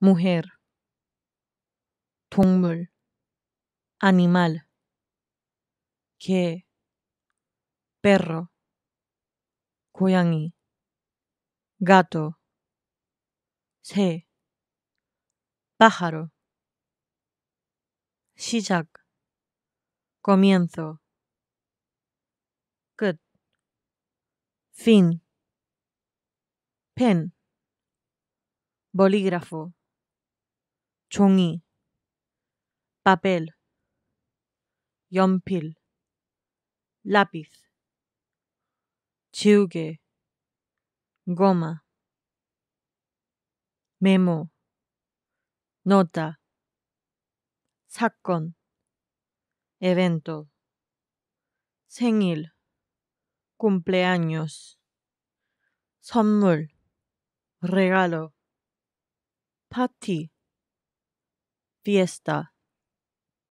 mujer, 동물, animal, Que. perro, 고양이, gato, pájaro, 시작, comienzo, 끝, fin, pen, bolígrafo, chungi, papel, yompil, lápiz, chuge, goma, memo, nota, sacón, evento, senil, cumpleaños, sonmul, regalo. party, fiesta,